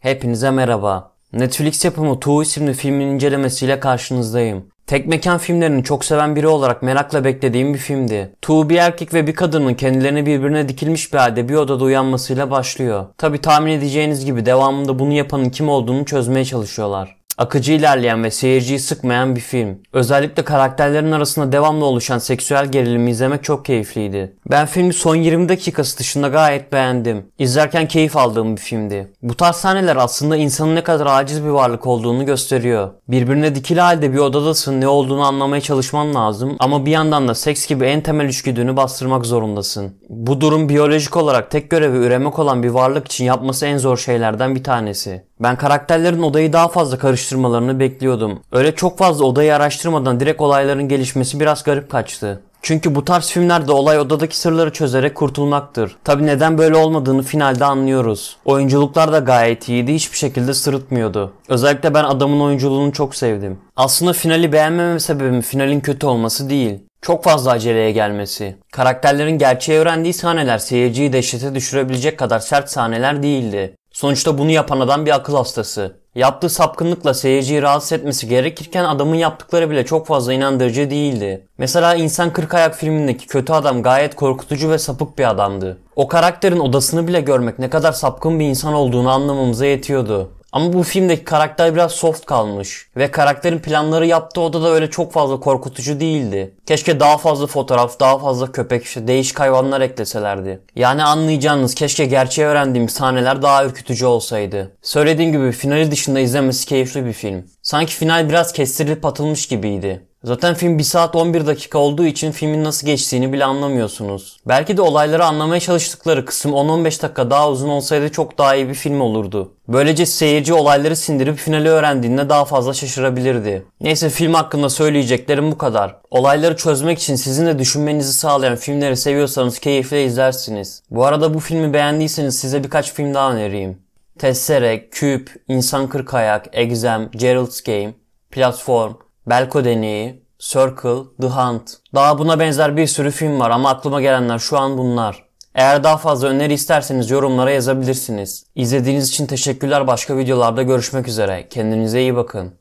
Hepinize merhaba. Netflix yapımı Tuğ isimli filmin incelemesiyle karşınızdayım. Tek mekan filmlerini çok seven biri olarak merakla beklediğim bir filmdi. Tuğ bir erkek ve bir kadının kendilerini birbirine dikilmiş bir halde bir odada uyanmasıyla başlıyor. Tabi tahmin edeceğiniz gibi devamında bunu yapanın kim olduğunu çözmeye çalışıyorlar akıcı ilerleyen ve seyirciyi sıkmayan bir film. Özellikle karakterlerin arasında devamlı oluşan seksüel gerilimi izlemek çok keyifliydi. Ben filmi son 20 dakikası dışında gayet beğendim. İzlerken keyif aldığım bir filmdi. Bu tarz sahneler aslında insanın ne kadar aciz bir varlık olduğunu gösteriyor. Birbirine dikili halde bir odadasın ne olduğunu anlamaya çalışman lazım ama bir yandan da seks gibi en temel üçgüdünü bastırmak zorundasın. Bu durum biyolojik olarak tek görevi üremek olan bir varlık için yapması en zor şeylerden bir tanesi. Ben karakterlerin odayı daha fazla karıştırmalarını bekliyordum. Öyle çok fazla odayı araştırmadan direkt olayların gelişmesi biraz garip kaçtı. Çünkü bu tarz filmlerde olay odadaki sırları çözerek kurtulmaktır. Tabi neden böyle olmadığını finalde anlıyoruz. Oyunculuklar da gayet iyiydi hiçbir şekilde sırıtmıyordu. Özellikle ben adamın oyunculuğunu çok sevdim. Aslında finali beğenmemem sebebim finalin kötü olması değil. Çok fazla aceleye gelmesi. Karakterlerin gerçeği öğrendiği sahneler seyirciyi dehşete düşürebilecek kadar sert sahneler değildi. Sonuçta bunu yapan adam bir akıl hastası. Yaptığı sapkınlıkla seyirciyi rahatsız etmesi gerekirken adamın yaptıkları bile çok fazla inandırıcı değildi. Mesela İnsan Kırk Ayak filmindeki kötü adam gayet korkutucu ve sapık bir adamdı. O karakterin odasını bile görmek ne kadar sapkın bir insan olduğunu anlamamıza yetiyordu. Ama bu filmdeki karakter biraz soft kalmış ve karakterin planları yaptığı odada öyle çok fazla korkutucu değildi. Keşke daha fazla fotoğraf, daha fazla köpek, işte değişik hayvanlar ekleselerdi. Yani anlayacağınız keşke gerçeği öğrendiğim sahneler daha ürkütücü olsaydı. Söylediğim gibi finali dışında izlemesi keyifli bir film. Sanki final biraz kestirilip atılmış gibiydi. Zaten film 1 saat 11 dakika olduğu için filmin nasıl geçtiğini bile anlamıyorsunuz. Belki de olayları anlamaya çalıştıkları kısım 10-15 dakika daha uzun olsaydı çok daha iyi bir film olurdu. Böylece seyirci olayları sindirip finali öğrendiğinde daha fazla şaşırabilirdi. Neyse film hakkında söyleyeceklerim bu kadar. Olayları çözmek için sizin de düşünmenizi sağlayan filmleri seviyorsanız keyifle izlersiniz. Bu arada bu filmi beğendiyseniz size birkaç film daha önereyim. Tessere, Küp, İnsan Kırkayak, Ayak, Exam, Gerald's Game, Platform, Belko Deneyi, Circle, The Hunt. Daha buna benzer bir sürü film var ama aklıma gelenler şu an bunlar. Eğer daha fazla öneri isterseniz yorumlara yazabilirsiniz. İzlediğiniz için teşekkürler. Başka videolarda görüşmek üzere. Kendinize iyi bakın.